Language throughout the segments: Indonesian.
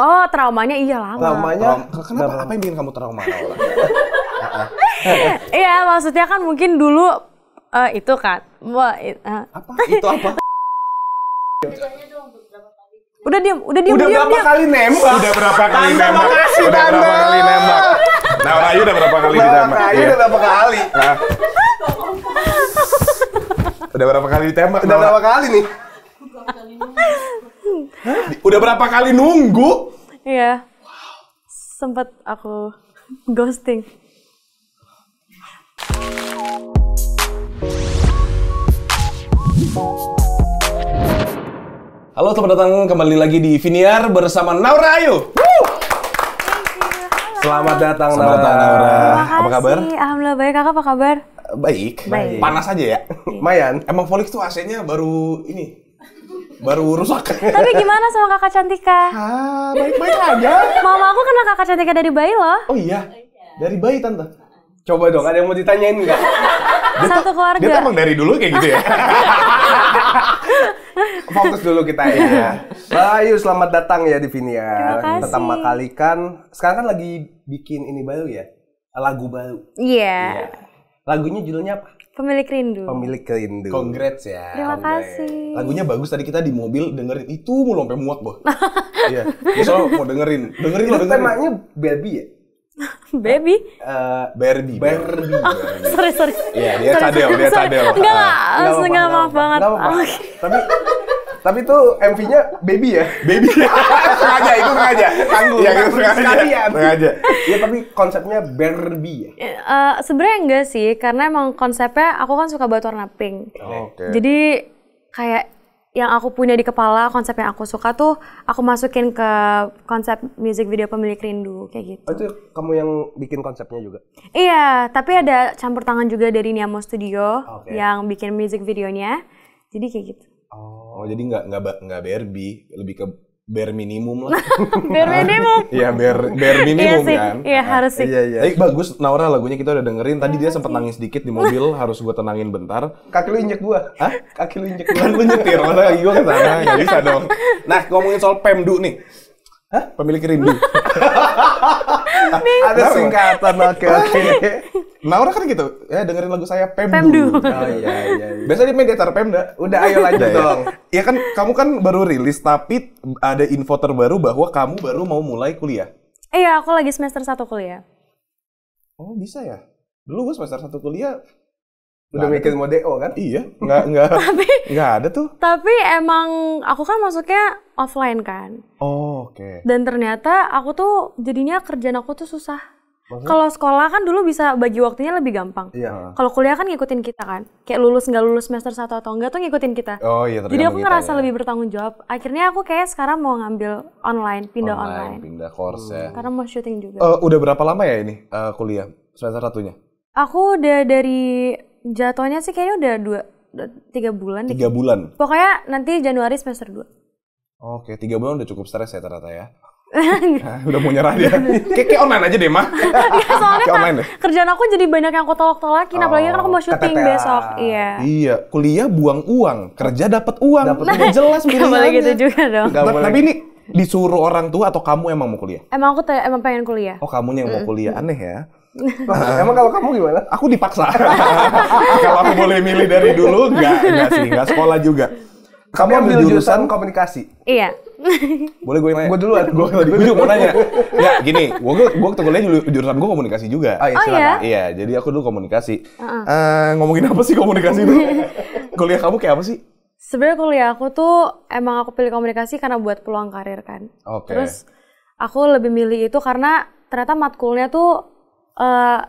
Oh, traumanya iya lama. Traumanya Traum kenapa? Traum Apa yang bikin kamu trauma? Iya, maksudnya kan mungkin dulu uh, itu kan. Wah, uh. apa? Itu apa? Udah diam, udah diam, udah diam, berapa diam. kali nembak? Udah berapa kali tanda, nembak? Makasih, udah tanda. berapa kali nembak? Nah, Rayu udah berapa kali ditembak? Nah, Rayu iya. udah berapa kali? Nah. Udah berapa kali ditembak? Udah berapa kali nih? Hah? Udah berapa kali nunggu? Iya. Wow. Sempet aku ghosting. Halo, selamat datang kembali lagi di Viniar bersama Naura Ayu. Selamat datang Selamat Naura. Datang, Naura. Apa kabar? Alhamdulillah baik. Kakak apa kabar? Baik. baik. Panas aja ya. Iya. Lumayan. Emang Folix tuh AC-nya baru ini baru urus rusak. Tapi gimana sama kakak Cantika? Ah, baik-baik aja. Mama aku kenal kakak Cantika dari bayi loh. Oh iya, dari bayi tante. Coba dong, ada yang mau ditanyain nggak? Dia Satu keluarga. Dia emang dari dulu kayak gitu ya. Fokus dulu kita ya. Bayu, selamat datang ya di Vinia. Pertama kali kan, sekarang kan lagi bikin ini baru ya, lagu baru. Iya. Yeah. Yeah Lagunya judulnya apa? Pemilik Rindu. Pemilik Rindu. Congrats ya. Terima kasih. Lagunya bagus tadi kita di mobil dengerin itu mau sampai muak, Boh. iya. Besok mau dengerin. Dengerin lah dengerin. Temanya ya? baby ya? Baby? Uh, eh, Barbie. Barbie. sorry, sorry. Iya, dia sorry, cadel, dia cadel. Enggak, enggak, maaf banget. Enggak apa-apa. Tapi tapi itu MV-nya baby ya? Baby. sengaja itu sengaja. Tangguh. Ya, itu sengaja. Sekalian. Ya. Sengaja. Ya tapi konsepnya Barbie ya. Uh, sebenarnya enggak sih, karena emang konsepnya aku kan suka buat warna pink. Oh, okay. Jadi kayak yang aku punya di kepala, konsep yang aku suka tuh aku masukin ke konsep music video pemilik rindu kayak gitu. Oh, itu kamu yang bikin konsepnya juga? Iya, tapi ada campur tangan juga dari Niamo Studio okay. yang bikin music videonya. Jadi kayak gitu. Oh, oh jadi nggak nggak nggak berbi lebih ke bare minimum lah. bare minimum. Iya, bare bare iya minimum iya kan. Iya, nah, harus sih. Iya, iya. Tapi bagus Naura lagunya kita udah dengerin. Tadi iya dia sempat nangis dikit di mobil, harus gua tenangin bentar. Kaki lu injek gua. Hah? Kaki lu injek gua. Kan lu nyetir, masa lagi gua ke sana? Enggak bisa dong. Nah, ngomongin soal Pemdu nih. Hah? Pemilik rindu. Ada singkatan, oke oke. Naura kan gitu, ya dengerin lagu saya Pemdu. Pemdu. Oh iya iya. iya. Biasanya di media Pemda. Udah ayo lanjut iya, iya. dong. Iya kan kamu kan baru rilis tapi ada info terbaru bahwa kamu baru mau mulai kuliah. Iya, aku lagi semester satu kuliah. Oh, bisa ya? Dulu gue semester satu kuliah udah nah, bikin mode oh kan? Iya, nggak nggak. tapi nggak ada tuh. Tapi emang aku kan masuknya offline kan. Oh, oke. Okay. Dan ternyata aku tuh jadinya kerjaan aku tuh susah kalau sekolah kan dulu bisa bagi waktunya lebih gampang. Iya. Kalau kuliah kan ngikutin kita kan. Kayak lulus nggak lulus semester satu atau enggak tuh ngikutin kita. Oh iya, Jadi aku kita, ngerasa ya. lebih bertanggung jawab. Akhirnya aku kayak sekarang mau ngambil online, pindah online. online. Pindah course hmm. ya. Karena mau syuting juga. Uh, udah berapa lama ya ini uh, kuliah semester satunya? Aku udah dari jatuhnya sih kayaknya udah dua tiga bulan. Tiga bulan. Pokoknya nanti Januari semester dua. Oke, tiga bulan udah cukup stres ya ternyata ya nah, udah mau nyerah dia. Kayak online aja deh, mah. Enggak, soalnya kayak kan online kerjaan aku jadi banyak yang aku tolak-tolakin, oh, apalagi kan aku mau oh, syuting KTTA. besok. Iya. Iya, kuliah buang uang, kerja dapat uang. Dapat nah, uang jelas pilihannya. Gak boleh gitu juga dong. Gak nah, boleh. Tapi ini disuruh orang tua atau kamu emang mau kuliah? Emang aku emang pengen kuliah. Oh, kamu yang mau kuliah. Aneh ya. Nah, emang kalau kamu gimana? Aku dipaksa. kalau aku boleh milih dari dulu, enggak, enggak sih, enggak sekolah juga. Kamu ambil jurusan komunikasi. Iya. Boleh gue nanya? Gue duluan. Gue duluan. mau nanya. Ya gini, gue gue waktu kuliah jurusan gue komunikasi juga. Oh iya, oh, iya? iya jadi aku dulu komunikasi. Uh -uh. Uh, ngomongin apa sih komunikasi itu? kuliah kamu kayak apa sih? Sebenarnya kuliah aku tuh emang aku pilih komunikasi karena buat peluang karir kan. Oke. Okay. Terus aku lebih milih itu karena ternyata matkulnya tuh uh,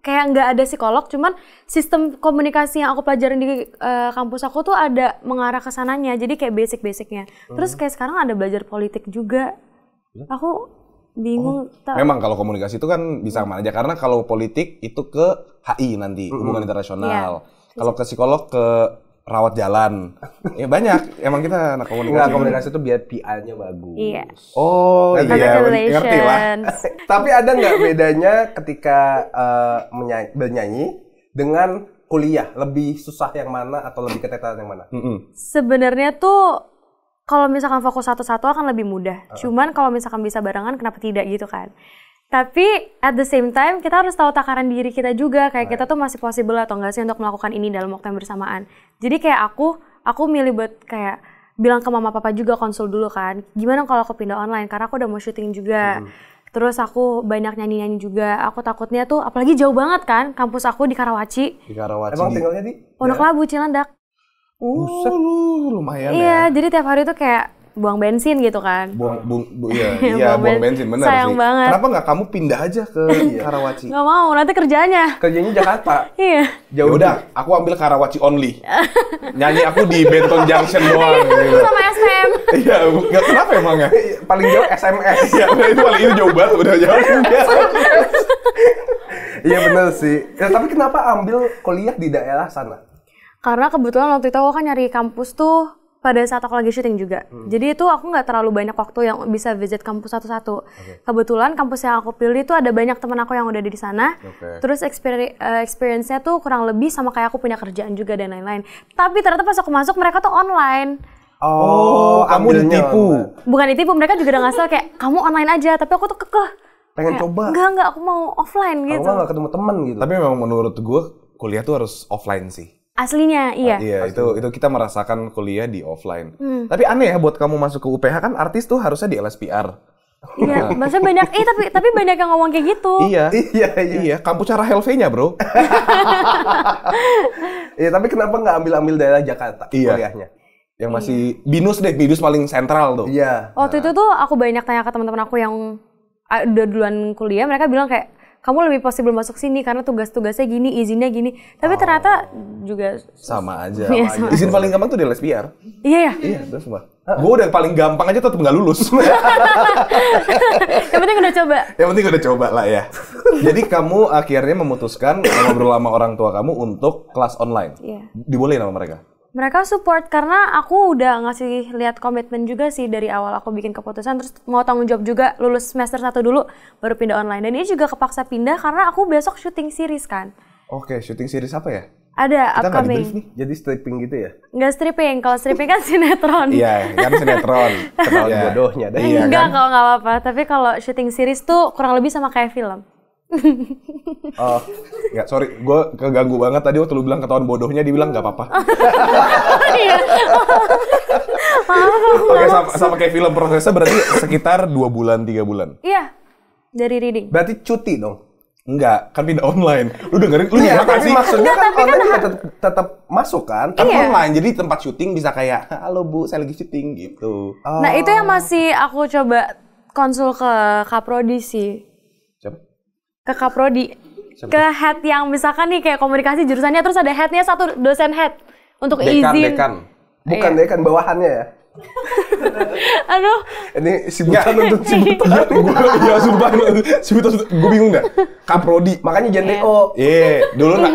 kayak nggak ada psikolog, cuman sistem komunikasi yang aku pelajarin di uh, kampus aku tuh ada mengarah ke sananya. Jadi kayak basic-basicnya. Terus hmm. kayak sekarang ada belajar politik juga. Aku bingung. Oh. Memang kalau komunikasi itu kan bisa hmm. aja karena kalau politik itu ke HI nanti, hmm. hubungan internasional. Yeah. Kalau ke psikolog ke rawat jalan. ya banyak. Emang kita anak komunikasi. Enggak, komunikasi itu biar PR-nya bagus. Iya. Oh nah, iya, kan ngerti lah. Tapi ada nggak bedanya ketika uh, bernyanyi dengan kuliah? Lebih susah yang mana atau lebih keteteran yang mana? Mm -hmm. Sebenarnya tuh kalau misalkan fokus satu-satu akan lebih mudah. Uh. Cuman kalau misalkan bisa barengan kenapa tidak gitu kan. Tapi at the same time kita harus tahu takaran diri kita juga kayak right. kita tuh masih possible atau enggak sih untuk melakukan ini dalam waktu yang bersamaan jadi kayak aku aku milih buat kayak bilang ke mama papa juga konsul dulu kan gimana kalau aku pindah online karena aku udah mau syuting juga hmm. terus aku banyak nyanyi nyanyi juga aku takutnya tuh apalagi jauh banget kan kampus aku di Karawaci di Karawaci emang tinggalnya di Pondok ya. Labu Cilandak Uh, lumayan iya, ya. Iya, jadi tiap hari tuh kayak buang bensin gitu kan. Buang bu, bu, ya iya buang, buang bensin benar sih. banget. Kenapa nggak kamu pindah aja ke iya. Karawaci? Nggak mau, nanti kerjanya. Kerjanya Jakarta. iya. Ya udah, aku ambil Karawaci only. Nyanyi aku di Benton Junction iya, doang. gitu. Sama SM. Iya, nggak kenapa emangnya? Iya, paling jauh SMS. Iya, itu paling itu jauh banget udah jauh. Iya benar sih. Ya, tapi kenapa ambil kuliah di daerah sana? Karena kebetulan waktu itu aku kan nyari kampus tuh pada saat aku lagi syuting juga. Hmm. Jadi itu aku nggak terlalu banyak waktu yang bisa visit kampus satu-satu. Okay. Kebetulan kampus yang aku pilih itu ada banyak teman aku yang udah di sana. Okay. Terus eh, experience, nya tuh kurang lebih sama kayak aku punya kerjaan juga dan lain-lain. Tapi ternyata pas aku masuk mereka tuh online. Oh, oh kamu ditipu. Bukan ditipu, mereka juga udah ngasal kayak kamu online aja, tapi aku tuh kekeh. Pengen kayak, coba. Enggak, enggak, aku mau offline gitu. Aku gak ketemu teman gitu. Tapi memang menurut gue kuliah tuh harus offline sih Aslinya iya. iya, Aslinya. itu itu kita merasakan kuliah di offline. Hmm. Tapi aneh ya buat kamu masuk ke UPH kan artis tuh harusnya di LSPR. Iya, bahasa banyak eh tapi tapi banyak yang ngomong kayak gitu. Iya. Iya, iya. iya kampus cara healthy nya Bro. Iya, tapi kenapa nggak ambil-ambil daerah Jakarta iya. kuliahnya? Yang masih iya. Binus deh, Binus paling sentral tuh. Iya. Waktu nah. itu tuh aku banyak tanya ke teman-teman aku yang ah, udah duluan kuliah, mereka bilang kayak kamu lebih possible masuk sini karena tugas-tugasnya gini, izinnya gini. Tapi oh. ternyata juga sama aja. Iya, sama aja. Izin paling gampang tuh di les biar. Iya ya. Iya, terus mah. Gue udah paling gampang aja tetap nggak lulus. Yang penting udah coba. Yang penting udah coba lah ya. Jadi kamu akhirnya memutuskan ngobrol sama orang tua kamu untuk kelas online. Iya. Dibolehin sama mereka? mereka support karena aku udah ngasih lihat komitmen juga sih dari awal aku bikin keputusan terus mau tanggung jawab juga lulus semester satu dulu baru pindah online dan ini juga kepaksa pindah karena aku besok syuting series kan. Oke, okay, syuting series apa ya? Ada Kita upcoming. Kita nih, jadi stripping gitu ya? Nggak stripping, kalau stripping kan sinetron. Iya, kan sinetron. Kenal iya. bodohnya. Deh. Enggak, iya, kan? kalau nggak apa-apa. Tapi kalau syuting series tuh kurang lebih sama kayak film. Oh, ya sorry, gue keganggu banget tadi waktu lu bilang ketahuan bodohnya, dibilang nggak apa-apa. Iya. Oke, sama, kayak film prosesnya berarti sekitar dua bulan tiga bulan. Iya, dari reading. Berarti cuti dong? Enggak, kan pindah online. Lu dengerin, lu iya, kan sih. maksudnya kan tapi online kan tetap, tetap masuk kan, Kan iya. online. Jadi tempat syuting bisa kayak, halo bu, saya lagi syuting gitu. Oh. Nah itu yang oh. masih aku coba konsul ke Kaprodi sih. Siapa? ke kaprodi ke head yang misalkan nih kayak komunikasi jurusannya terus ada headnya satu dosen head untuk dekan, izin dekan bukan iya. dekan bawahannya ya Aduh. Ini si Buta nonton si Buta. Iya, sumpah. Si Buta, gue bingung dah. Kaprodi. Makanya jangan yeah. DO. Iya. Yeah. Dulu nak,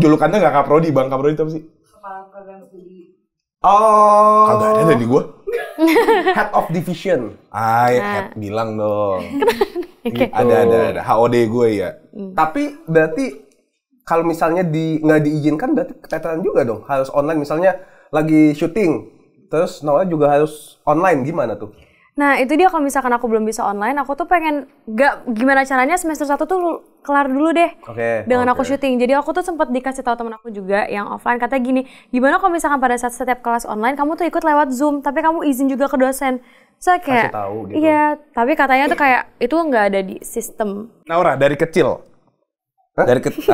julukannya nggak Kaprodi. Bang Kaprodi apa sih? Kepala Program Studi. Oh. Kagak ada dari gue. head of Division. Ah, head bilang dong. Okay. Gitu. Ada, ada ada HOD gue ya. Hmm. Tapi berarti kalau misalnya di nggak diizinkan berarti keteteran juga dong. Harus online misalnya lagi syuting terus Noah juga harus online gimana tuh? Nah itu dia kalau misalkan aku belum bisa online, aku tuh pengen gak gimana caranya semester satu tuh kelar dulu deh okay, dengan okay. aku syuting. Jadi aku tuh sempat dikasih tahu temen aku juga yang offline kata gini, gimana kalau misalkan pada saat setiap kelas online kamu tuh ikut lewat zoom, tapi kamu izin juga ke dosen saya kayak Kasih tahu gitu. Iya, tapi katanya tuh kayak itu nggak ada di sistem. Naura dari kecil. Hah? Dari kecil.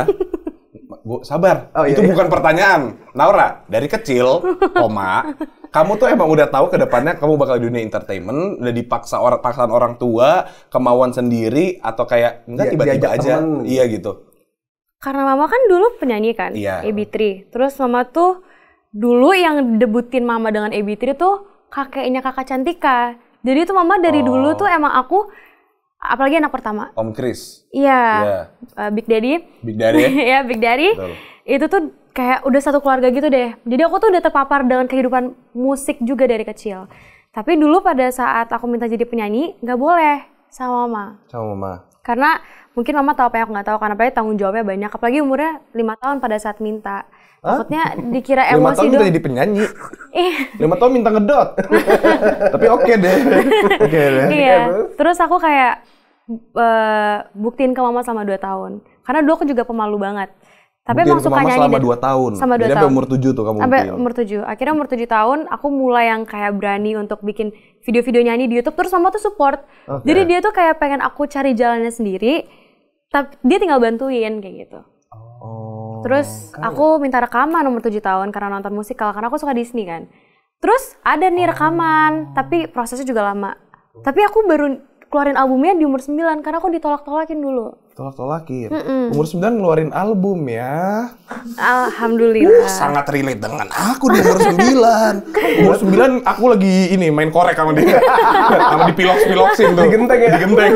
Bu, sabar. Oh, iya, itu iya. bukan pertanyaan. Naura, dari kecil, koma, kamu tuh emang udah tahu ke depannya kamu bakal di dunia entertainment, udah dipaksa orang paksaan orang tua, kemauan sendiri atau kayak enggak tiba-tiba aja. Temen. Iya gitu. Karena mama kan dulu penyanyi kan, iya. eb Terus mama tuh dulu yang debutin mama dengan Ebitri tuh kakeknya kakak Cantika. Jadi itu mama dari oh. dulu tuh emang aku apalagi anak pertama. Om Kris. Iya. Yeah. Iya. Uh, Big Daddy. Big Daddy. Iya, Big Daddy. Betul. Itu tuh kayak udah satu keluarga gitu deh. Jadi aku tuh udah terpapar dengan kehidupan musik juga dari kecil. Tapi dulu pada saat aku minta jadi penyanyi, nggak boleh sama mama. Sama mama. Karena mungkin mama tahu apa yang aku nggak tahu, karena apalagi tanggung jawabnya banyak. Apalagi umurnya lima tahun pada saat minta. Maksudnya dikira emosi Lima tahun udah jadi penyanyi. Iya. Lima tahun minta ngedot. Tapi oke okay deh. oke okay deh. Iya. Terus aku kayak uh, buktiin ke mama selama 2 tahun. Karena dulu aku juga pemalu banget. Tapi emang suka nyanyi selama 2 tahun. Sama 2 tahun. Sampai umur 7 tuh kamu Sampai umur 7. Akhirnya umur 7 tahun aku mulai yang kayak berani untuk bikin video-video nyanyi di YouTube terus mama tuh support. Okay. Jadi dia tuh kayak pengen aku cari jalannya sendiri. Tapi dia tinggal bantuin kayak gitu. Oh. Terus aku minta rekaman umur 7 tahun karena nonton musikal karena aku suka Disney kan. Terus ada nih oh. rekaman, oh. tapi prosesnya juga lama. Tapi aku baru keluarin albumnya di umur 9 karena aku ditolak-tolakin dulu tolak-tolakin. Mm -mm. Umur 9 ngeluarin album ya. Alhamdulillah. Uh, sangat relate dengan aku di umur 9. Kan umur 9 aku lagi ini main korek sama dia. sama dipilok-pilokin tuh. Digenteng ya. Digenteng.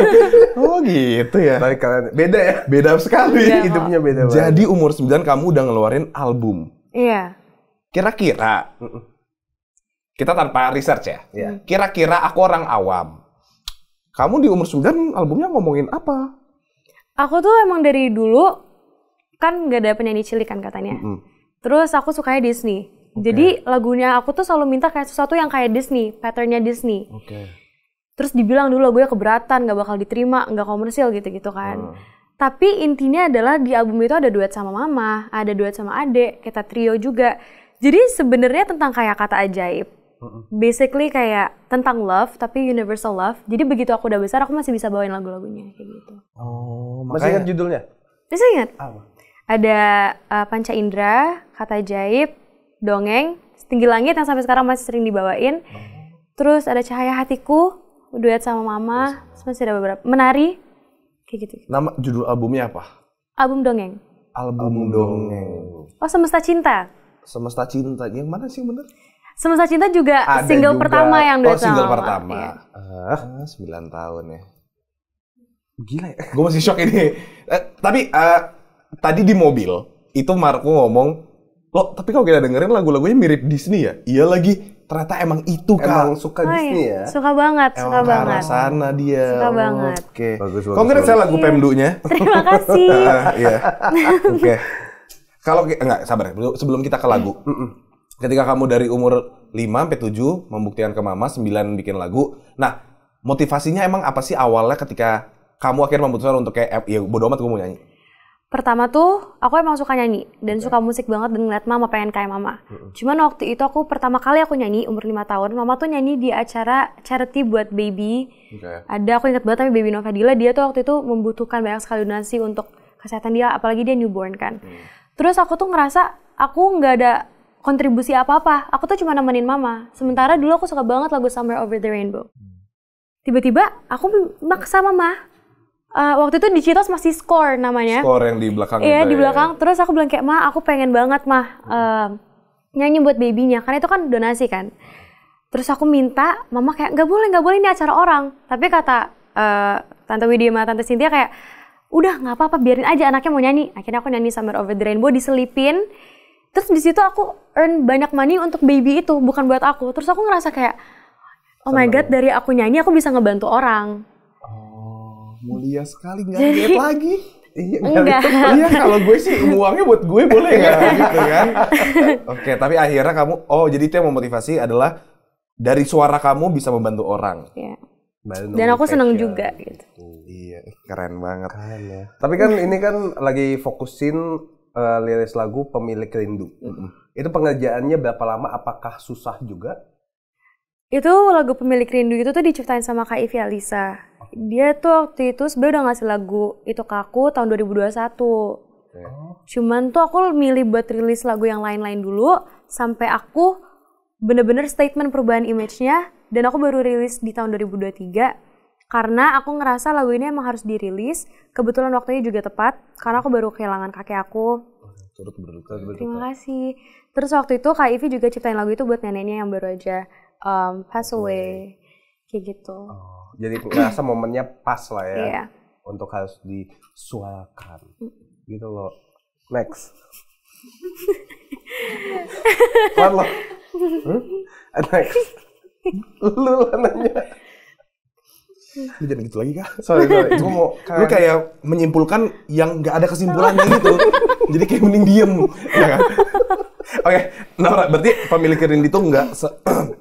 Oh gitu ya. Tapi kalian beda ya. Beda sekali. Beda, Hidupnya beda banget. Jadi umur 9 kamu udah ngeluarin album. Iya. Kira-kira kita tanpa research ya. Iya. Kira-kira aku orang awam. Kamu di umur 9 albumnya ngomongin apa? aku tuh emang dari dulu kan gak ada penyanyi cilik kan katanya. Mm -hmm. Terus aku sukanya Disney. Okay. Jadi lagunya aku tuh selalu minta kayak sesuatu yang kayak Disney, patternnya Disney. Okay. Terus dibilang dulu lagunya keberatan, gak bakal diterima, gak komersil gitu-gitu kan. Uh. Tapi intinya adalah di album itu ada duet sama mama, ada duet sama ade, kita trio juga. Jadi sebenarnya tentang kayak kata ajaib Basically kayak tentang love tapi universal love. Jadi begitu aku udah besar aku masih bisa bawain lagu-lagunya kayak gitu. Oh, makanya... Masih ingat judulnya? Masih ingat. Apa? Ada uh, Panca Indra, Kata Jaib, Dongeng, Setinggi Langit yang sampai sekarang masih sering dibawain. Oh. Terus ada Cahaya Hatiku, duet sama Mama, Terus masih ada beberapa. Menari, gitu, kayak gitu. Nama judul albumnya apa? Album Dongeng. Album, album Dongeng. Oh, Semesta Cinta. Semesta Cinta. Yang mana sih bener? Semesta Cinta juga Ada single juga. pertama yang duet oh, sama single pertama. Iya. Eh, sembilan Uh, 9 tahun ya. Gila ya. Gue masih shock ini. Uh, tapi uh, tadi di mobil itu Marco ngomong Lo tapi kalau kita dengerin lagu-lagunya mirip Disney ya? Iya lagi, ternyata emang itu kan. Emang suka oh, Disney iya. ya? Suka banget, emang suka banget. Emang sana dia. Suka banget. Oke. Okay. Bagus, bagus. saya lagu iya. Pemdunya. Terima kasih. Iya. Oke. Kalau enggak sabar, ya. sebelum kita ke lagu. Mm -mm ketika kamu dari umur 5 sampai 7 membuktikan ke mama, 9 bikin lagu. Nah, motivasinya emang apa sih awalnya ketika kamu akhirnya memutuskan untuk kayak eh, ya bodo amat gue mau nyanyi? Pertama tuh aku emang suka nyanyi dan okay. suka musik banget dan ngeliat mama pengen kayak mama. Mm -hmm. Cuman waktu itu aku pertama kali aku nyanyi umur 5 tahun, mama tuh nyanyi di acara charity buat baby. Okay. Ada aku ingat banget tapi baby Novadila dia tuh waktu itu membutuhkan banyak sekali donasi untuk kesehatan dia apalagi dia newborn kan. Mm. Terus aku tuh ngerasa aku nggak ada kontribusi apa-apa. Aku tuh cuma nemenin mama. Sementara dulu aku suka banget lagu Somewhere Over the Rainbow. Hmm. Tiba-tiba aku maksa mama. Uh, waktu itu di Citos masih score namanya. Score yang di belakang. Iya, di ya. belakang. Ya. Terus aku bilang kayak, "Ma, aku pengen banget, mah eh, uh, nyanyi buat babynya." Karena itu kan donasi kan. Terus aku minta, mama kayak, "Nggak boleh, nggak boleh ini acara orang." Tapi kata uh, Tante Widya sama Tante Cynthia kayak, "Udah, nggak apa-apa, biarin aja anaknya mau nyanyi." Akhirnya aku nyanyi Summer Over the Rainbow diselipin terus di situ aku earn banyak money untuk baby itu bukan buat aku terus aku ngerasa kayak oh Sama my god ya? dari aku nyanyi aku bisa ngebantu orang oh mulia sekali nggak lihat lagi Iya, enggak. Iya, kalau gue sih uangnya buat gue boleh nggak gitu kan? Oke, tapi akhirnya kamu oh jadi itu yang memotivasi adalah dari suara kamu bisa membantu orang. Iya. Yeah. Dan aku seneng juga gitu. Iya, keren banget. Keren ya. Tapi kan ini kan lagi fokusin uh, eh, liris lagu Pemilik Rindu. Mm -hmm. Itu pengerjaannya berapa lama? Apakah susah juga? Itu lagu Pemilik Rindu itu tuh diciptain sama Kak ivy Alisa. Dia tuh waktu itu sebenernya udah ngasih lagu itu ke aku tahun 2021. Okay. Cuman tuh aku milih buat rilis lagu yang lain-lain dulu sampai aku bener-bener statement perubahan image-nya dan aku baru rilis di tahun 2023 karena aku ngerasa lagu ini emang harus dirilis kebetulan waktunya juga tepat karena aku baru kehilangan kakek aku turut berduka, berduka. terima kasih terus waktu itu kak Ivy juga ciptain lagu itu buat neneknya yang baru aja um, pass away kayak gitu oh, jadi ngerasa momennya pas lah ya yeah. untuk harus disuarakan mm. gitu loh next Pelan Hmm? Next. Lu nanya. Ini jangan gitu lagi kak. Sorry, sorry. Gue mau kayak... Lu kayak menyimpulkan yang gak ada kesimpulannya gitu. Jadi kayak mending diem. ya kan? Oke, okay. Nah, Nora, berarti pemilik rindu itu gak... Se-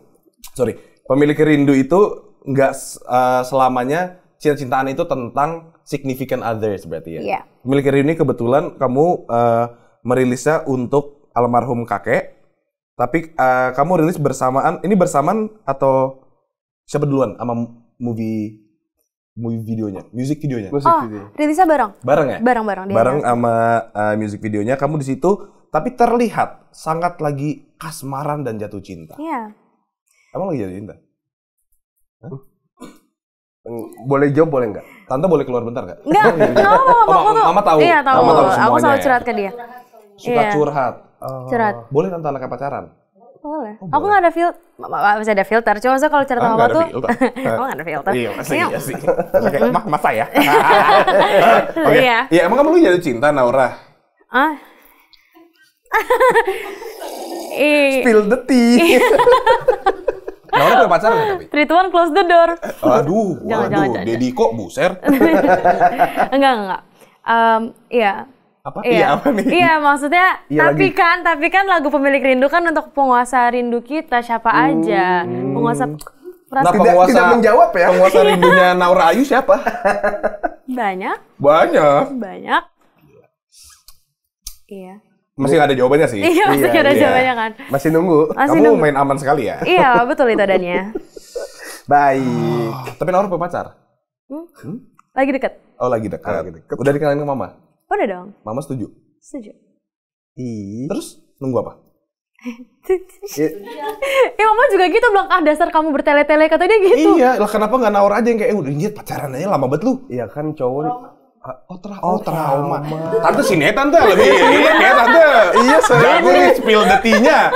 sorry. Pemilik rindu itu gak uh, eh, selamanya cinta-cintaan itu tentang significant others berarti ya? Yeah. Pemilik rindu ini kebetulan kamu uh, merilisnya untuk almarhum kakek. Tapi uh, kamu rilis bersamaan, ini bersamaan atau siapa duluan sama movie movie videonya, music videonya. oh, video. rilisnya bareng. Bareng ya? Bareng bareng. Bareng sama uh, music videonya. Kamu di situ, tapi terlihat sangat lagi kasmaran dan jatuh cinta. Iya. Yeah. Emang lagi jatuh cinta? Hmm. Boleh jawab boleh nggak? Tante boleh keluar bentar nggak? Nggak. enggak, Mama, enggak. Mama tahu. Iya tahu. Mama tahu semuanya. Aku selalu curhat ke dia. Suka yeah. curhat. Uh, curhat. Boleh tante anaknya pacaran? boleh. Oh, aku nggak ada filter, masih ada filter. Cuma saya kalau cerita oh, apa tuh, aku nggak ada filter. Iya, masih, iya sih. Kayak mak masa ya. Oke. Iya. Ya emang kamu jatuh cinta Naura? Ah. Spill the tea. Naura punya pacar nggak tapi? Three to one close the door. Aduh, jangan, waduh, jangan, jangan. Deddy kok buser? enggak, enggak. Um, iya, apa iya. iya apa nih iya maksudnya iya tapi lagi. kan tapi kan lagu pemilik rindu kan untuk penguasa rindu kita siapa hmm. aja penguasa Nah, tidak, penguasa, tidak menjawab ya. Penguasa iya. rindunya Naura Ayu siapa? Banyak. Banyak. Banyak. Iya. Masih nggak ada jawabannya sih. Iya, masih iya, ada iya. jawabannya kan. Masih nunggu. Masih Kamu nunggu. main aman sekali ya. Iya, betul itu adanya. Baik. Oh, tapi Naura punya pacar? Hmm? hmm? Lagi dekat. Oh, lagi dekat. Oh, lagi dekat. Udah dikenalin ke mama? Udah dong. Mama setuju? Setuju. Ih. Terus nunggu apa? Iya, mama juga gitu bilang, ah dasar kamu bertele-tele, katanya gitu. Iya, lah kenapa gak nawar aja yang kayak, udah eh, nyet pacaran aja lama banget lu. Iya kan cowok, ah, oh, tra oh, trauma. Tante sini tante, lebih ini ya tante. Iya, saya spill detinya.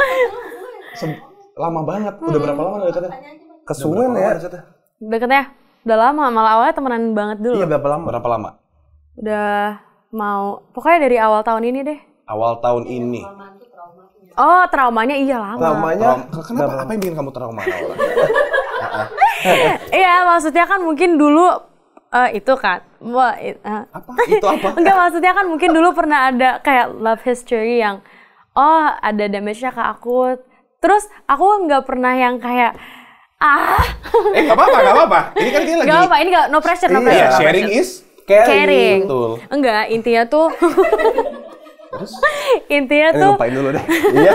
lama banget, udah berapa lama dekatnya? Hmm. Kesuwen ya. Dekatnya, ya? udah lama, malah awalnya temenan banget dulu. Iya, berapa lama? Berapa lama? Udah mau pokoknya dari awal tahun ini deh. Awal tahun ini. Oh, traumanya iya lama. Traumanya Traum kenapa apa yang bikin kamu trauma Iya, maksudnya kan mungkin dulu uh, itu kan wah uh, apa itu apa? Enggak maksudnya kan mungkin dulu pernah ada kayak love history yang oh ada damage-nya ke aku. Terus aku nggak pernah yang kayak ah. eh, gak apa-apa, gak apa-apa. Ini kan kita lagi Nggak apa, ini gak no pressure, no iya, pressure. Iya, sharing is caring, caring. Betul. enggak intinya tuh Terus? intinya eh, tuh lupain dulu deh. iya.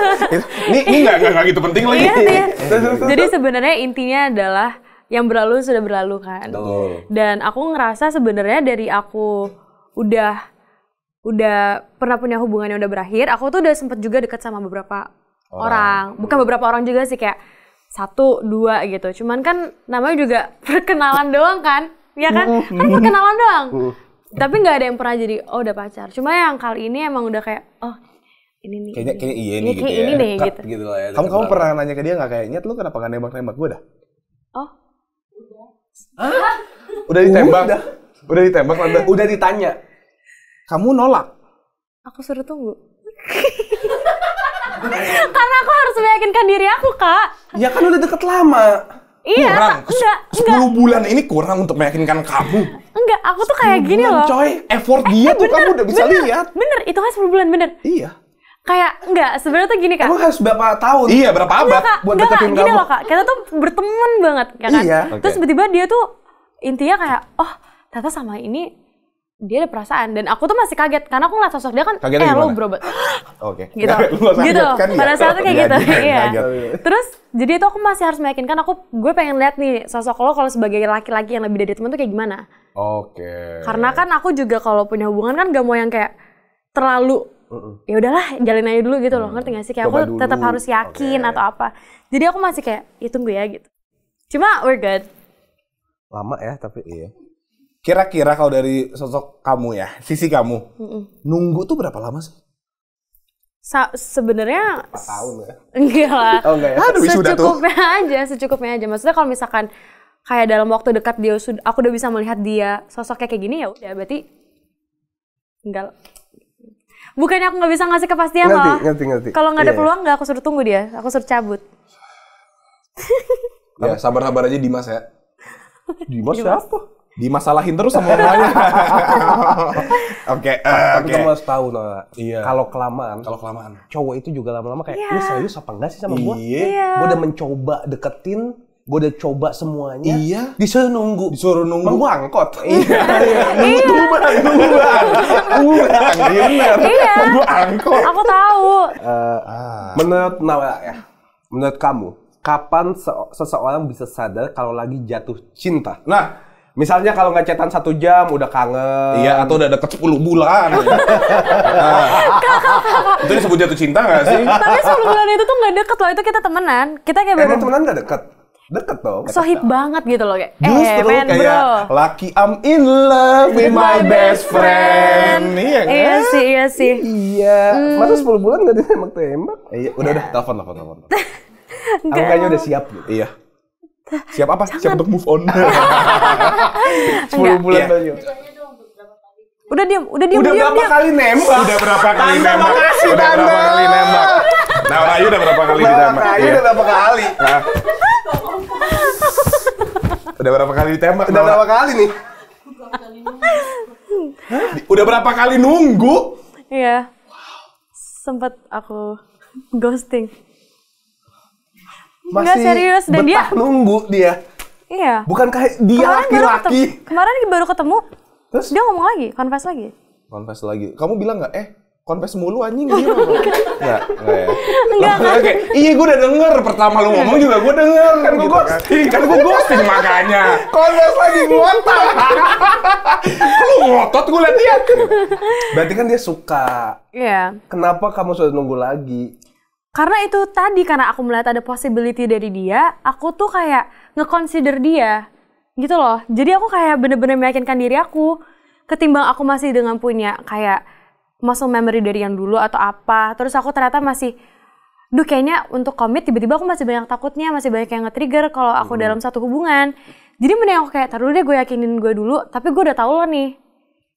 Ini ini enggak enggak gitu penting lagi. Iya, iya. Jadi sebenarnya intinya adalah yang berlalu sudah berlalu kan. Betul. Dan aku ngerasa sebenarnya dari aku udah udah pernah punya hubungan yang udah berakhir, aku tuh udah sempet juga deket sama beberapa orang. orang. Bukan hmm. beberapa orang juga sih kayak satu dua gitu. Cuman kan namanya juga perkenalan doang kan ya kan? Kan perkenalan doang. Tapi nggak ada yang pernah jadi oh udah pacar. Cuma yang kali ini emang udah kayak oh ini nih. Kayaknya kayak iya nih gitu. Ya. Ini deh gitu. gitu lah ya, kamu kamu pernah nanya ke dia nggak kayaknya lu kenapa nggak nembak-nembak gue dah? Oh. Hah? Udah ditembak. Udah, udah ditembak Udah ditanya. Kamu nolak. Aku suruh tunggu. Karena aku harus meyakinkan diri aku, Kak. Ya kan udah deket lama. Iya, kurang. Enggak, 10 enggak. bulan ini kurang untuk meyakinkan kamu. Enggak, aku tuh kayak gini bulan, loh. coy. Effort eh, dia eh, tuh bener, kamu udah bisa bener, lihat. Bener, itu kan 10 bulan, bener. Iya. Kayak, enggak, sebenarnya tuh gini, Kak. Kamu harus berapa tahun? Iya, berapa abad enggak, buat enggak, deketin kamu. Gini loh, Kak. Kita tuh berteman banget, ya kan? Iya. Terus tiba-tiba okay. dia tuh intinya kayak, oh, Tata sama ini dia ada perasaan dan aku tuh masih kaget karena aku ngeliat sosok dia kan eh, gitu. gitu. kaget eh gimana? lo berobat oke okay. gitu gitu kan iya. pada saat kayak iya, gitu iya terus jadi itu aku masih harus meyakinkan aku gue pengen lihat nih sosok lo kalau sebagai laki-laki yang lebih dari temen tuh kayak gimana oke okay. karena kan aku juga kalau punya hubungan kan gak mau yang kayak terlalu ya udahlah jalin aja dulu gitu loh ngerti gak sih kayak Coba aku tetap harus yakin okay. atau apa jadi aku masih kayak ya tunggu ya gitu cuma we're good lama ya tapi iya Kira-kira kalau dari sosok kamu ya, sisi kamu, mm -mm. nunggu tuh berapa lama sih? Sa sebenarnya ya? Enggak lah. Oh, ya. Aduh, secukupnya tuh. aja, secukupnya aja. Maksudnya kalau misalkan kayak dalam waktu dekat dia sudah aku udah bisa melihat dia sosoknya kayak gini ya udah berarti enggak bukannya aku nggak bisa ngasih kepastian ngerti, loh ngerti, ngerti. kalau nggak ada yeah. Iya. peluang nggak aku suruh tunggu dia aku suruh cabut ya sabar-sabar aja Dimas ya Dimas, Dimas. siapa dimasalahin terus sama orang lain. Oke, eh, oke. Kamu harus tahu nah. Iya. Kalau kelamaan, kalau kelamaan, cowok itu juga lama-lama kayak, yeah. serius apa enggak sih sama gua?" Iya. iya. Gue udah mencoba deketin, gue udah coba semuanya. Iya. Disuruh nunggu. Disuruh nunggu. Emang iya. iya. gue angkot. iya. Nunggu tuh bang, nunggu bang. Nunggu bang, bener. Iya. Gua angkot. Aku tahu. Uh, ah. Menurut Nawa ya, menurut kamu, kapan se seseorang bisa sadar kalau lagi jatuh cinta? Nah, Misalnya kalau nggak cetan satu jam udah kangen. Iya atau udah deket 10 bulan. ya. itu disebut jatuh cinta nggak sih? Tapi 10 bulan itu tuh nggak deket loh itu kita temenan. Kita kayak eh, temenan nggak deket deket dong. Sohib banget gitu loh kayak. Eh, Justru eh, kayak laki lucky I'm in love with my, best friend. Iya, kan? iya sih, iya sih. Iya. Hmm. Masa 10 bulan nggak ditembak-tembak? Iya, udah udah telepon telepon telepon. Angkanya udah siap gitu. Iya. Siap apa? Jangan. Siap untuk move on. 10 bulan Ya. Udah diam, udah diam, udah berapa kali nembak? Udah berapa kali nembak? Udah berapa kali nembak? Nah, Rayu udah berapa kali nah, ditembak? Rayu iya. udah berapa kali? Udah berapa kali ditembak? Udah berapa kali nih? Udah berapa kali nunggu? Iya. Sempet aku ghosting masih Nggak serius dan betah dia nunggu dia. Iya. Bukankah dia laki-laki? Kemarin, kemarin baru ketemu. Terus dia ngomong lagi, confess lagi. Confess lagi. Kamu bilang nggak? Eh, confess mulu anjing gitu. Enggak, enggak ya. Enggak, kan. iya gue udah denger pertama lu ngomong juga gue denger. Kan gue gitu kan. ghosting, kan gue ghosting makanya. Confess lagi ngotot. lu ngotot gue lihat Berarti kan dia suka. Iya. Kenapa kamu sudah nunggu lagi? karena itu tadi karena aku melihat ada possibility dari dia aku tuh kayak ngeconsider dia gitu loh jadi aku kayak bener-bener meyakinkan diri aku ketimbang aku masih dengan punya kayak muscle memory dari yang dulu atau apa terus aku ternyata masih duh kayaknya untuk komit tiba-tiba aku masih banyak takutnya masih banyak yang nge-trigger kalau aku hmm. dalam satu hubungan jadi mending aku kayak taruh deh gue yakinin gue dulu tapi gue udah tau loh nih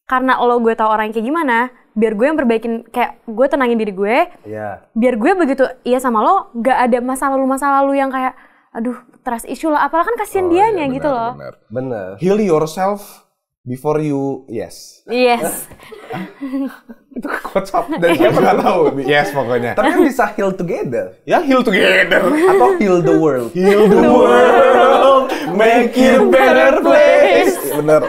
karena lo gue tau orang kayak gimana biar gue yang perbaikin kayak gue tenangin diri gue yeah. biar gue begitu iya sama lo gak ada masa lalu masa lalu yang kayak aduh trust issue lah apalah kan kasihan oh, dianya iya, gitu loh bener. bener heal yourself before you yes yes itu kocok dan siapa nggak tahu yes pokoknya tapi kan bisa heal together ya heal together atau heal the world heal the world make it better place bener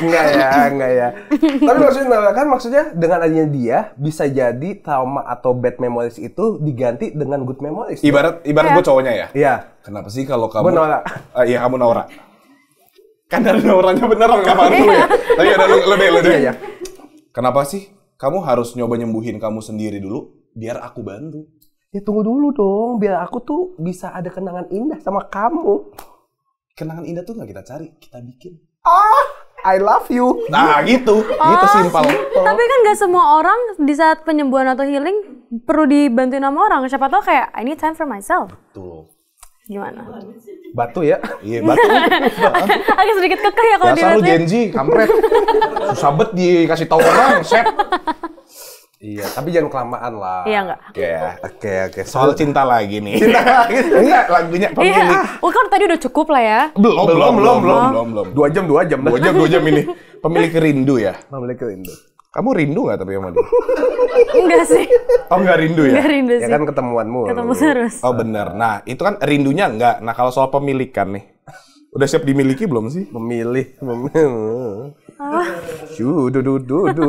enggak ya enggak ya tapi maksudnya kan maksudnya dengan adanya dia bisa jadi trauma atau bad memories itu diganti dengan good memories ibarat ibarat ya. gue cowoknya ya iya kenapa sih kalau kamu naura Uh, eh, iya kamu Naura kan dari Nauranya bener nggak pantu ya tapi ada lebih-lebih ya. Iya. kenapa sih kamu harus nyoba nyembuhin kamu sendiri dulu biar aku bantu ya tunggu dulu dong biar aku tuh bisa ada kenangan indah sama kamu kenangan indah tuh gak kita cari kita bikin Oh, I love you. Nah gitu, gitu oh, gitu simpel. Tapi kan gak semua orang di saat penyembuhan atau healing perlu dibantu nama orang. Siapa tau kayak I need time for myself. Betul. Gimana? Batu ya? Iya batu. Agak sedikit kekeh ya kalau dia. Ya selalu Genji, kampret. Susah bet dikasih tahu orang, set. Iya, tapi jangan kelamaan lah. Iya enggak? Oke, oke, oke. Soal cinta lagi nih. Cinta lagi. Enggak, iya, lagunya iya. pemilik. Iya. Oh, kan tadi udah cukup lah ya. Belum, belum, belum, belum, belum, belum. Dua jam, dua jam. Dua jam, dua jam ini. Pemilik rindu ya? Pemilik rindu. Kamu rindu nggak tapi sama dia? enggak sih. Oh enggak rindu ya? Enggak rindu ya sih. Ya kan ketemuanmu. Ketemu terus. Oh bener. Nah itu kan rindunya enggak. Nah kalau soal pemilikan nih. Udah siap dimiliki belum sih? Memilih. Memilih. Shu, du, du, du, du.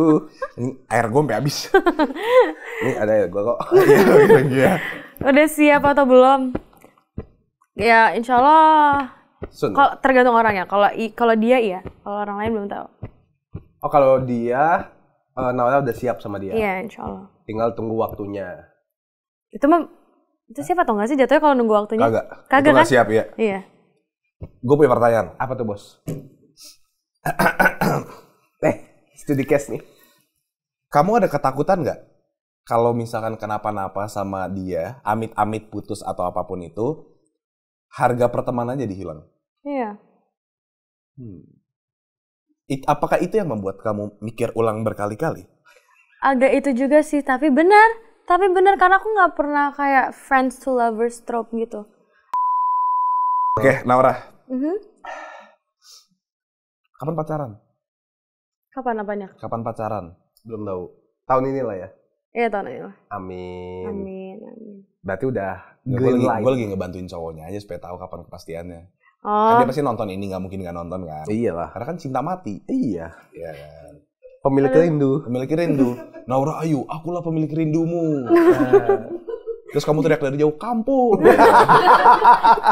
Ini air gue sampai habis. Ini ada air gue kok. Iya, gitu ya. Udah siap atau belum? Ya, insya Allah. Kalau tergantung orang ya. Kalau kalau dia iya, kalau orang lain belum tahu. Oh, kalau dia uh, Nawala udah siap sama dia. Iya, insya Allah. Tinggal tunggu waktunya. Itu mah itu siapa atau nggak sih jatuhnya kalau nunggu waktunya? Kagak. Kagak kan? siap ya. Iya. iya. Gue punya pertanyaan. Apa tuh bos? studi case nih. Kamu ada ketakutan nggak kalau misalkan kenapa-napa sama dia, amit-amit putus atau apapun itu, harga pertemanan jadi hilang? Iya. Hmm. It, apakah itu yang membuat kamu mikir ulang berkali-kali? Ada itu juga sih, tapi benar tapi benar karena aku nggak pernah kayak friends to lovers trope gitu. Oke, okay, Naura. Mm -hmm. Kapan pacaran? Kapan apanya? Kapan pacaran? Belum tahu. Tahun ini lah ya. Iya tahun ini lah. Amin. Amin. Amin. Berarti udah ya, gue lagi, light. gue lagi ngebantuin cowoknya aja supaya tahu kapan kepastiannya. Oh. Kan dia pasti nonton ini nggak mungkin nggak nonton kan? Iya lah. Karena kan cinta mati. Iya. Iya kan. Pemilik Aduh. rindu. Pemilik rindu. Naura Ayu, akulah pemilik rindumu. Nah. Terus kamu teriak dari jauh kampung.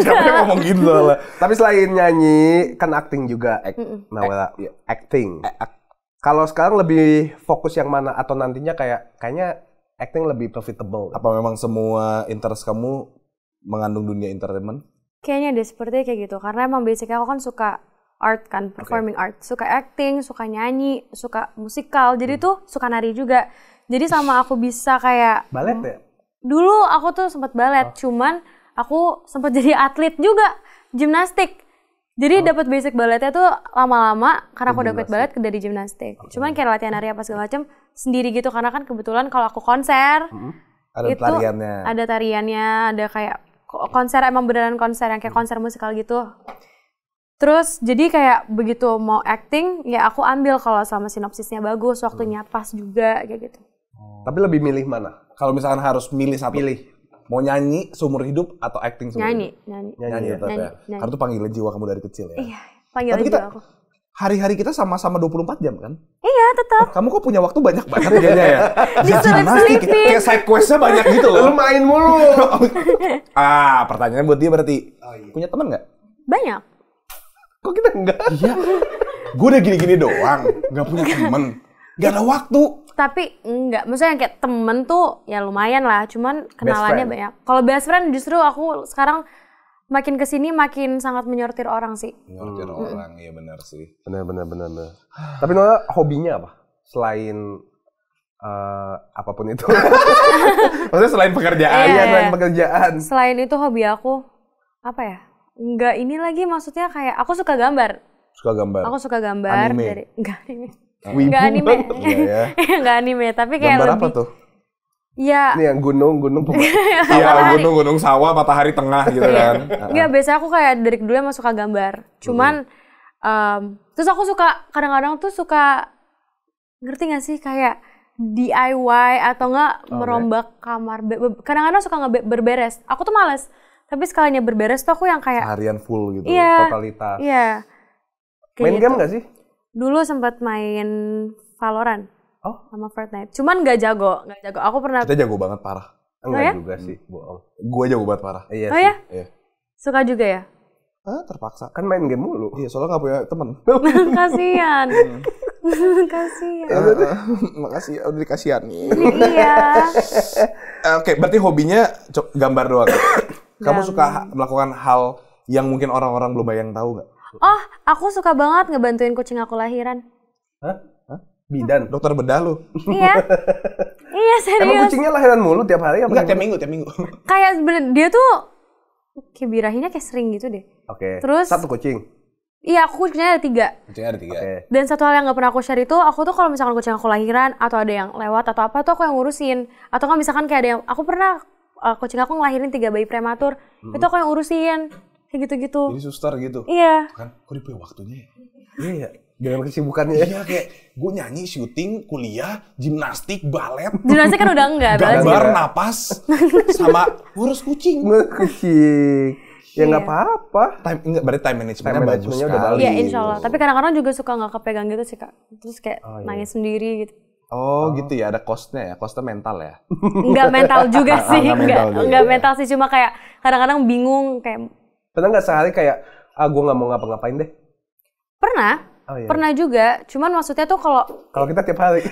siapa yang ngomong gitu lah. Tapi selain nyanyi, kan acting juga. Act, Nawela, iya, acting. Kalau sekarang lebih fokus yang mana atau nantinya kayak kayaknya acting lebih profitable. Apa memang semua interest kamu mengandung dunia entertainment? Kayaknya deh seperti kayak gitu. Karena emang basicnya aku kan suka art kan, performing okay. art. Suka acting, suka nyanyi, suka musikal. Jadi hmm. tuh suka nari juga. Jadi sama aku bisa kayak balet ya? Dulu aku tuh sempat balet, oh. cuman aku sempat jadi atlet juga gimnastik jadi oh. dapat basic baletnya tuh lama-lama karena aku dapat balet dari gimnastik okay. cuman kayak latihan hari apa segala macam sendiri gitu karena kan kebetulan kalau aku konser hmm ada itu tariannya ada tariannya ada kayak konser emang beneran konser yang kayak konser musikal gitu Terus jadi kayak begitu mau acting ya aku ambil kalau sama sinopsisnya bagus, waktunya mm. pas juga kayak gitu. Tapi lebih milih mana? Kalau misalkan harus milih satu. Pilih. Mau nyanyi seumur hidup atau acting seumur nyanyi, hidup? Nyanyi, nyanyi. Nyanyi tetap nyanyi, ya. Nyanyi. Karena tuh panggilan jiwa kamu dari kecil ya. Iya, panggilan Tapi kita, jiwa aku. Hari-hari kita sama-sama 24 jam kan? Iya, tetap. Kamu kok punya waktu banyak banget kayaknya ya? Diselip-selipin. Kayak side quest-nya banyak gitu loh. Lu main mulu. ah, pertanyaannya buat dia berarti. Oh, iya. Punya teman nggak? Banyak. Kok kita enggak? Iya. Gue udah gini-gini doang. Nggak punya teman. Gak ada waktu tapi enggak maksudnya kayak temen tuh ya lumayan lah cuman kenalannya banyak kalau best friend justru aku sekarang makin kesini makin sangat menyortir orang sih menyortir hmm. orang iya benar sih benar benar benar, tapi Nona hobinya apa selain uh, apapun itu maksudnya selain pekerjaan yeah, ya iya, iya. selain pekerjaan selain itu hobi aku apa ya enggak ini lagi maksudnya kayak aku suka gambar suka gambar aku suka gambar anime. dari enggak anime Wibu nggak anime kan? iya, ya, ya. nggak anime tapi kayak Gambar lebih apa tuh Ya. Ini yang gunung-gunung Iya, gunung-gunung sawah, matahari tengah gitu iya. kan. Enggak, biasanya aku kayak dari dulu emang suka gambar. Cuman hmm. um, terus aku suka kadang-kadang tuh suka ngerti gak sih kayak DIY atau enggak merombak okay. kamar. Kadang-kadang suka nggak berberes. Aku tuh males. Tapi sekalinya berberes tuh aku yang kayak harian full gitu, iya, totalitas. Iya. Main gitu. game gak sih? dulu sempat main Valorant oh sama Fortnite cuman nggak jago nggak jago aku pernah kita jago banget parah enggak oh ya? juga sih bohong gue jago banget parah iya oh ya? sih. ya iya. suka juga ya ah terpaksa kan main game mulu iya soalnya nggak punya teman. kasian kasihan. Uh, makasih udah dikasihan iya. Eh, oke, berarti hobinya gambar doang. Kamu gambar. suka melakukan hal yang mungkin orang-orang belum bayang tahu nggak? Oh, aku suka banget ngebantuin kucing aku lahiran. Hah? Hah? Bidan, dokter bedah lu. Iya. iya, serius. Emang kucingnya lahiran mulu tiap hari apa? Enggak, tiap minggu, tiap minggu. kayak dia tuh kayak birahinya kayak sering gitu deh. Oke. Okay. Terus satu kucing. Iya, aku kucingnya ada tiga. Kucingnya ada tiga. Okay. Dan satu hal yang gak pernah aku share itu, aku tuh kalau misalkan kucing aku lahiran atau ada yang lewat atau apa tuh aku yang ngurusin. Atau kan misalkan kayak ada yang, aku pernah uh, kucing aku ngelahirin tiga bayi prematur, mm -hmm. itu aku yang urusin kayak gitu-gitu. Jadi suster gitu. Iya. Kan kok dipunya waktunya ya? Iya ya. Dengan kesibukannya. Ya. Iya kayak gue nyanyi, syuting, kuliah, gimnastik, balet. Gimnastik kan udah enggak. Gambar, ya? napas, sama ngurus kucing. Kucing. Ya nggak iya. apa-apa. Time enggak berarti time management time bagus sekali. udah balik. Iya, insya Allah. Tapi kadang-kadang juga suka nggak kepegang gitu sih kak. Terus kayak oh, iya. nangis sendiri gitu. Oh, oh gitu ya, ada costnya ya, costnya mental ya? Enggak mental juga ah, sih, enggak, enggak mental, enggak ya. mental sih, cuma kayak kadang-kadang bingung kayak Pernah nggak sehari kayak, ah gue nggak mau ngapa-ngapain deh? Pernah. Oh, iya. Pernah juga, cuman maksudnya tuh kalau kalau kita tiap hari.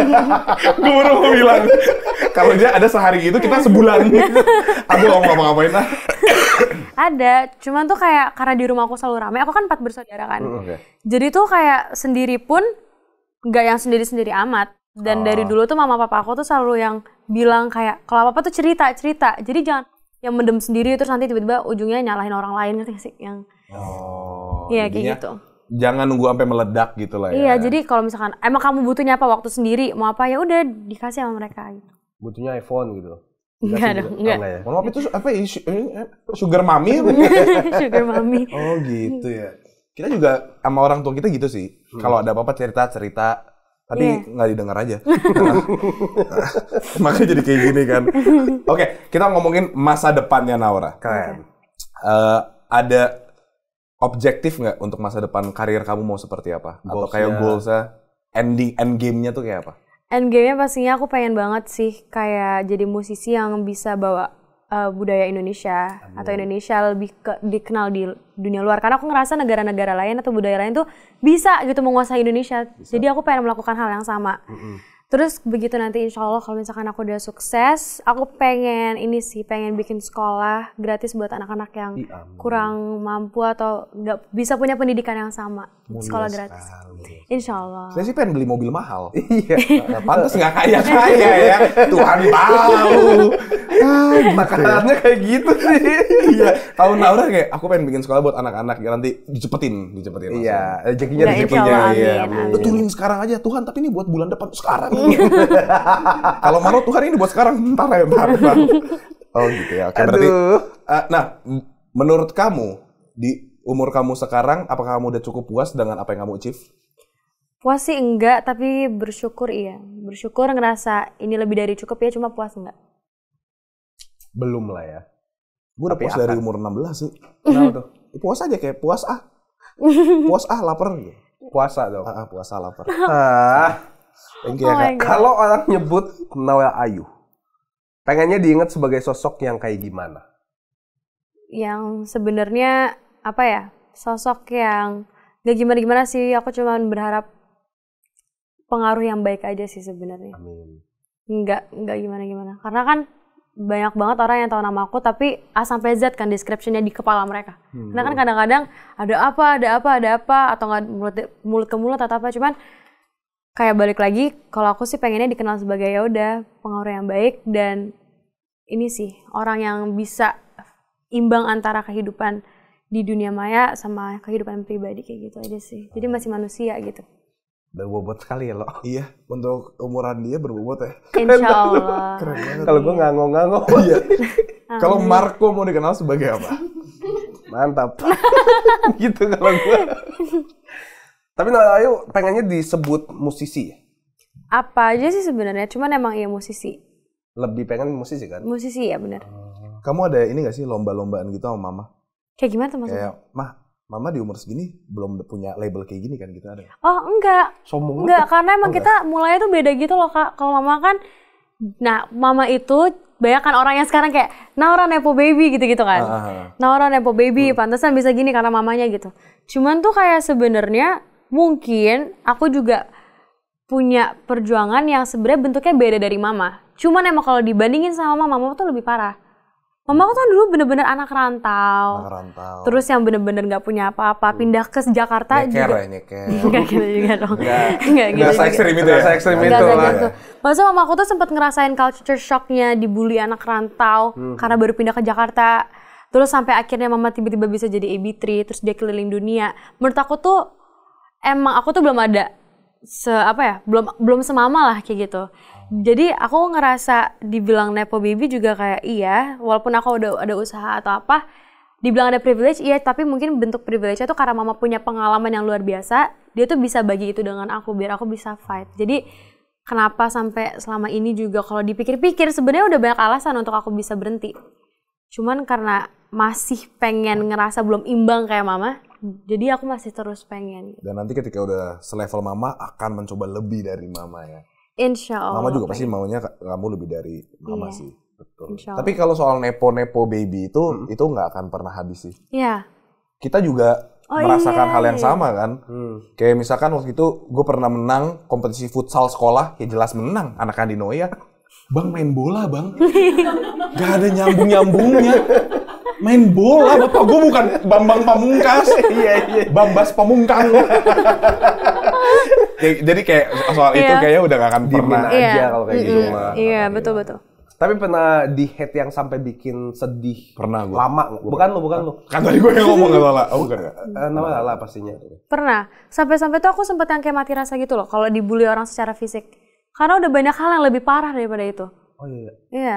gue baru mau bilang kalau dia ada sehari itu kita sebulan. Aku mau ngapa-ngapain lah. ada, cuman tuh kayak karena di rumah aku selalu ramai. Aku kan empat bersaudara kan. Hmm, okay. Jadi tuh kayak sendiri pun nggak yang sendiri-sendiri amat. Dan oh. dari dulu tuh mama papa aku tuh selalu yang bilang kayak kalau apa-apa tuh cerita cerita. Jadi jangan yang mendem sendiri terus nanti tiba-tiba ujungnya nyalahin orang lain nanti sih yang oh iya kayak gitu jangan nunggu sampai meledak gitu lah ya iya jadi kalau misalkan emang kamu butuhnya apa waktu sendiri mau apa ya udah dikasih sama mereka gitu butuhnya iPhone gitu Enggak dong, enggak. Oh, ya? itu apa ya? Eh, sugar mami ya? sugar mami. Oh gitu ya. Kita juga sama orang tua kita gitu sih. Hmm. Kalau ada apa-apa cerita-cerita Tadi iya. nggak yeah. didengar aja. Makanya jadi kayak gini kan. Oke, okay, kita ngomongin masa depannya Naura. Keren. Uh, ada objektif nggak untuk masa depan karir kamu mau seperti apa? Goals Atau kayak goalsnya, ending, end game-nya tuh kayak apa? End game-nya pastinya aku pengen banget sih kayak jadi musisi yang bisa bawa uh, budaya Indonesia Amin. atau Indonesia lebih ke, dikenal di dunia luar karena aku ngerasa negara-negara lain atau budaya lain tuh bisa gitu menguasai Indonesia bisa. jadi aku pengen melakukan hal yang sama mm -hmm. Terus begitu nanti insya Allah kalau misalkan aku udah sukses, aku pengen ini sih, pengen bikin sekolah gratis buat anak-anak yang iya, kurang mampu atau nggak bisa punya pendidikan yang sama. Mulia sekolah gratis. Sekali. Insya Allah. Saya sih pengen beli mobil mahal. Iya. nah, pantas nggak kaya-kaya ya. Tuhan tahu. Iya. makanannya kayak gitu sih. iya. Tahun Naura kan kayak aku pengen bikin sekolah buat anak-anak ya nanti dicepetin, dicepetin. Iya, rezekinya dicepetin. Iya, ya. Betulin sekarang aja Tuhan, tapi ini buat bulan depan sekarang. Kalau tuh Tuhan ini buat sekarang, ntar ya, ntar, ntar. Oh gitu ya. Oke, berarti. Uh, nah, menurut kamu di umur kamu sekarang, apakah kamu udah cukup puas dengan apa yang kamu achieve? Puas sih enggak, tapi bersyukur iya. Bersyukur ngerasa ini lebih dari cukup ya, cuma puas enggak? Belum lah ya. Gue udah puas dari umur 16 sih. Nah udah Puas aja kayak puas ah. Puas ah lapar gitu. Puasa dong. Ah, ah, puasa lapar. ah. Thank you oh ya, Kalau orang nyebut Noel Ayu, pengennya diingat sebagai sosok yang kayak gimana? Yang sebenarnya apa ya? Sosok yang gak gimana-gimana sih. Aku cuma berharap pengaruh yang baik aja sih sebenarnya. Amin. Nggak enggak gimana-gimana. Karena kan banyak banget orang yang tahu nama aku tapi A sampai Z kan descriptionnya di kepala mereka. Hmm. Karena kan hmm. kadang-kadang ada apa, ada apa, ada apa atau nggak mulut, mulut ke mulut atau apa cuman kayak balik lagi kalau aku sih pengennya dikenal sebagai ya udah pengaruh yang baik dan ini sih orang yang bisa imbang antara kehidupan di dunia maya sama kehidupan pribadi kayak gitu aja sih jadi masih manusia gitu berbobot sekali ya lo. Iya, untuk umuran dia berbobot ya. insyaallah Keren banget. Kalau gue nganggo-nganggo. Iya. iya. Kalau Marco mau dikenal sebagai apa? Mantap. gitu kalau gue. Tapi Nala Ayu pengennya disebut musisi ya? Apa aja sih sebenarnya, cuman emang iya musisi. Lebih pengen musisi kan? Musisi ya benar. Hmm. Kamu ada ini gak sih lomba-lombaan gitu sama mama? Kayak gimana tuh maksudnya? Kayak, mah Mama di umur segini belum punya label kayak gini kan kita gitu ada. Oh enggak. Sombong. Enggak, karena emang oh, kita enggak. mulai tuh beda gitu loh kak. Kalau mama kan, nah mama itu banyak kan orang yang sekarang kayak Naura Nepo Baby gitu-gitu kan. Ah, ah, ah. Naura Nepo Baby, hmm. pantesan bisa gini karena mamanya gitu. Cuman tuh kayak sebenarnya mungkin aku juga punya perjuangan yang sebenarnya bentuknya beda dari mama. Cuman emang kalau dibandingin sama mama, mama tuh lebih parah. Mama aku tuh dulu bener-bener anak rantau. Anak rantau. Terus yang bener-bener gak punya apa-apa, hmm. pindah ke Jakarta nyeker juga. Ya, nyeker Enggak gitu juga dong. Enggak gitu. Enggak ekstrim itu ya. Enggak ekstrim itu lah. Gitu. Maksudnya mama aku tuh sempet ngerasain culture shocknya dibully anak rantau hmm. karena baru pindah ke Jakarta. Terus sampai akhirnya mama tiba-tiba bisa jadi AB3, terus dia keliling dunia. Menurut aku tuh emang aku tuh belum ada se apa ya belum belum semama lah kayak gitu jadi aku ngerasa dibilang nepo baby juga kayak iya walaupun aku udah ada usaha atau apa dibilang ada privilege iya tapi mungkin bentuk privilege itu karena mama punya pengalaman yang luar biasa dia tuh bisa bagi itu dengan aku biar aku bisa fight jadi kenapa sampai selama ini juga kalau dipikir-pikir sebenarnya udah banyak alasan untuk aku bisa berhenti cuman karena masih pengen ngerasa belum imbang kayak mama jadi aku masih terus pengen gitu. dan nanti ketika udah selevel mama akan mencoba lebih dari mama ya Insya Allah mama juga pasti maunya kamu lebih dari mama iya. sih betul tapi kalau soal nepo-nepo baby itu hmm. itu nggak akan pernah habis sih Iya. kita juga oh, merasakan iya, hal yang iya. iya. sama kan. Hmm. Kayak misalkan waktu itu gue pernah menang kompetisi futsal sekolah, ya jelas menang anak ya. Bang main bola bang, gak ada nyambung nyambungnya main bola bapak gue bukan Bambang Pamungkas iya iya Bambas Pamungkang jadi kayak soal itu iya. kayaknya udah gak akan pernah iya. aja kalau kayak gitu mah iya betul betul tapi pernah di hate yang sampai bikin sedih. Pernah gue. Lama. Bukan, bukan lu, bukan lu. Kan tadi gue yang ngomong ke Lala. Oh, bukan. Eh, nama Lala pastinya. Pernah. Sampai-sampai tuh aku sempet yang kayak mati rasa gitu loh. Kalau dibully orang secara fisik. Karena udah banyak hal yang lebih parah daripada itu. Oh iya. Iya. iya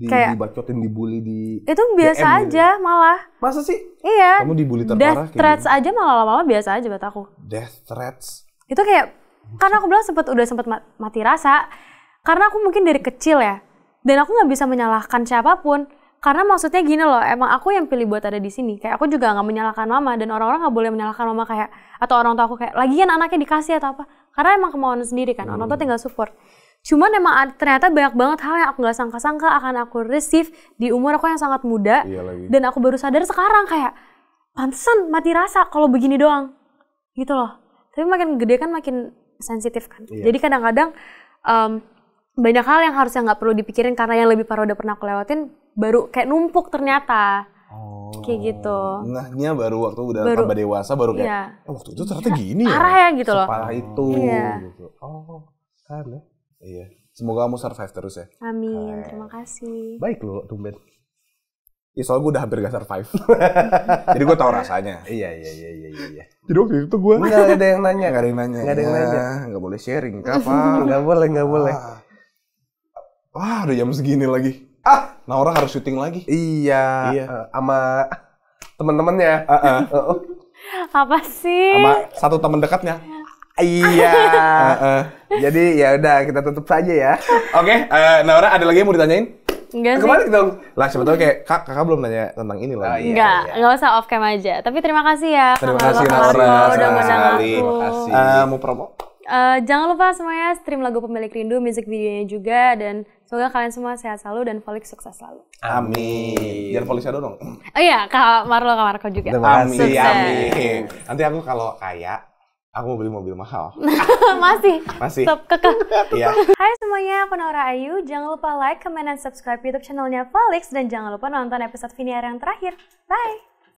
di, kayak dibacotin dibully di itu biasa DM aja gitu. malah masa sih iya kamu dibully terparah death threats gitu. aja malah lama-lama biasa aja buat aku death threats itu kayak karena aku bilang sempat udah sempat mati rasa karena aku mungkin dari kecil ya dan aku nggak bisa menyalahkan siapapun karena maksudnya gini loh emang aku yang pilih buat ada di sini kayak aku juga nggak menyalahkan mama dan orang-orang nggak boleh menyalahkan mama kayak atau orang tua aku kayak lagian anaknya dikasih atau apa karena emang kemauan sendiri kan orang tua hmm. tinggal support Cuman emang ternyata banyak banget hal yang aku nggak sangka-sangka akan aku receive di umur aku yang sangat muda. Iya lagi. Dan aku baru sadar sekarang kayak, pantesan mati rasa kalau begini doang. Gitu loh. Tapi makin gede kan makin sensitif kan. Iya. Jadi kadang-kadang um, banyak hal yang harusnya nggak perlu dipikirin karena yang lebih parah udah pernah aku lewatin baru kayak numpuk ternyata. Oh, kayak gitu. nahnya baru waktu udah baru, tambah dewasa baru kayak, iya. oh, waktu itu ternyata gini ya. Parah ya gitu loh. Parah itu. Iya. Gitu. Oh, keren ya. Iya. Semoga kamu survive terus ya. Amin. Hai. Terima kasih. Baik lo, tumben. Ya soalnya gue udah hampir gak survive. Jadi gue tau rasanya. Iya, iya, iya, iya, iya. Jadi waktu itu gue... Gak ada yang nanya. Gak ada yang nanya. Gak ada yang nanya. Gak boleh sharing, kapan? gak boleh, gak boleh. Wah, udah jam segini lagi. Ah, Naura harus syuting lagi. Iya. Iya. Uh, sama teman-temannya. Uh, uh. Apa sih? Sama satu teman dekatnya. Iya. uh, uh. Jadi ya udah kita tutup saja ya. Oke, okay, uh, eh, Naura ada lagi yang mau ditanyain? Enggak eh, sih. Kemarin dong. lah siapa kayak kak, kakak belum nanya tentang ini lah. Oh, iya, enggak, iya. enggak usah off cam aja. Tapi terima kasih ya. Terima kasih Naura. Terima kasih. Terima kasih. Uh, mau promo? Uh, jangan lupa semuanya stream lagu Pemilik Rindu, music videonya juga dan semoga kalian semua sehat selalu dan Folik sukses selalu. Amin. Jangan Folik saya dong. Oh iya, Kak Marlo, Kak Marco juga. Amin, amin. Nanti aku kalau kayak aku mau beli mobil mahal. Masih. Masih. Top kekeh. Iya. Hai semuanya, aku Penora Ayu. Jangan lupa like, comment, dan subscribe YouTube channelnya Felix. Dan jangan lupa nonton episode Viniar yang terakhir. Bye!